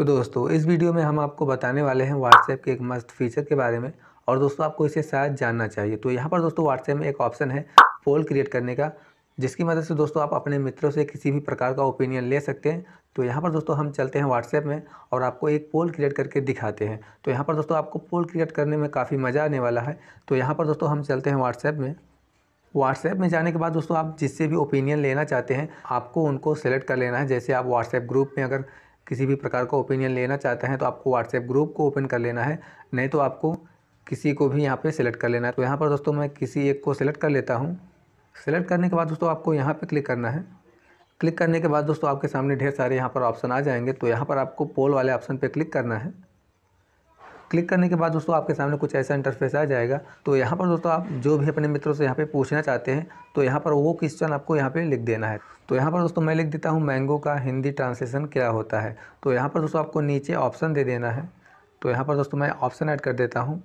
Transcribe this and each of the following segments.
तो दोस्तों इस वीडियो में हम आपको बताने वाले हैं व्हाट्सएप के एक मस्त फीचर के बारे में और दोस्तों आपको इसे शायद जानना चाहिए तो यहाँ पर दोस्तों व्हाट्सएप में एक ऑप्शन है पोल क्रिएट करने का जिसकी मदद से दोस्तों आप अपने मित्रों से किसी भी प्रकार का ओपिनियन ले सकते हैं तो यहाँ पर दोस्तों हम चलते हैं व्हाट्सएप में और आपको एक पोल क्रिएट करके दिखाते हैं तो यहाँ पर दोस्तों आपको पोल क्रिएट करने में काफ़ी मज़ा आने वाला है तो यहाँ पर दोस्तों हम चलते हैं व्हाट्सएप में व्हाट्सएप में जाने के बाद दोस्तों आप जिससे भी ओपिनियन लेना चाहते हैं आपको उनको सेलेक्ट कर लेना है जैसे आप व्हाट्सएप ग्रुप में अगर किसी भी प्रकार का ओपिनियन लेना चाहते हैं तो आपको व्हाट्सएप ग्रुप को ओपन कर लेना है नहीं तो आपको किसी को भी यहाँ पे सिलेक्ट कर लेना है तो यहाँ पर दोस्तों मैं किसी एक को सिलेक्ट कर लेता हूँ सिलेक्ट करने के बाद दोस्तों आपको यहाँ पर क्लिक करना है क्लिक करने के बाद दोस्तों आपके सामने ढेर सारे यहाँ पर ऑप्शन आ जाएंगे तो यहाँ पर आपको पोल वाले ऑप्शन पर क्लिक करना है क्लिक करने के बाद दोस्तों आपके सामने कुछ ऐसा इंटरफेस आ जाएगा तो यहाँ पर दोस्तों आप जो भी अपने मित्रों से यहाँ पर पूछना चाहते हैं तो यहाँ पर वो क्वेश्चन आपको यहाँ पर लिख देना है तो यहाँ पर दोस्तों मैं लिख देता हूँ मैंगो का हिंदी ट्रांसलेशन क्या होता है तो यहाँ पर दोस्तों आपको नीचे ऑप्शन दे देना है तो यहाँ पर दोस्तों मैं ऑप्शन ऐड कर देता हूँ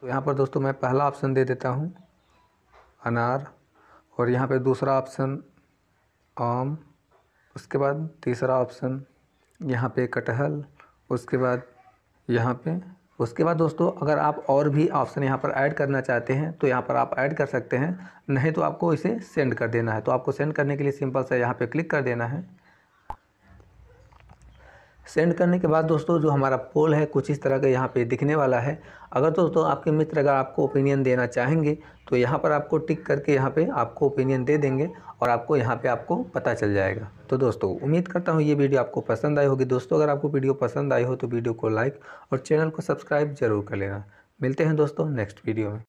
तो यहाँ पर दोस्तों मैं पहला ऑप्शन दे देता हूँ अनार और यहाँ पर दूसरा ऑप्शन आम उसके बाद तीसरा ऑप्शन यहाँ पर कटहल उसके बाद यहाँ पे उसके बाद दोस्तों अगर आप और भी ऑप्शन यहाँ पर ऐड करना चाहते हैं तो यहाँ पर आप ऐड कर सकते हैं नहीं तो आपको इसे सेंड कर देना है तो आपको सेंड करने के लिए सिंपल सा यहाँ पर क्लिक कर देना है सेंड करने के बाद दोस्तों जो हमारा पोल है कुछ इस तरह का यहाँ पे दिखने वाला है अगर दोस्तों आपके मित्र अगर आपको ओपिनियन देना चाहेंगे तो यहाँ पर आपको टिक करके यहाँ पे आपको ओपिनियन दे देंगे और आपको यहाँ पे आपको पता चल जाएगा तो दोस्तों उम्मीद करता हूँ ये वीडियो आपको पसंद आई होगी दोस्तों अगर आपको वीडियो पसंद आई हो तो वीडियो को लाइक और चैनल को सब्सक्राइब जरूर कर लेना मिलते हैं दोस्तों नेक्स्ट वीडियो में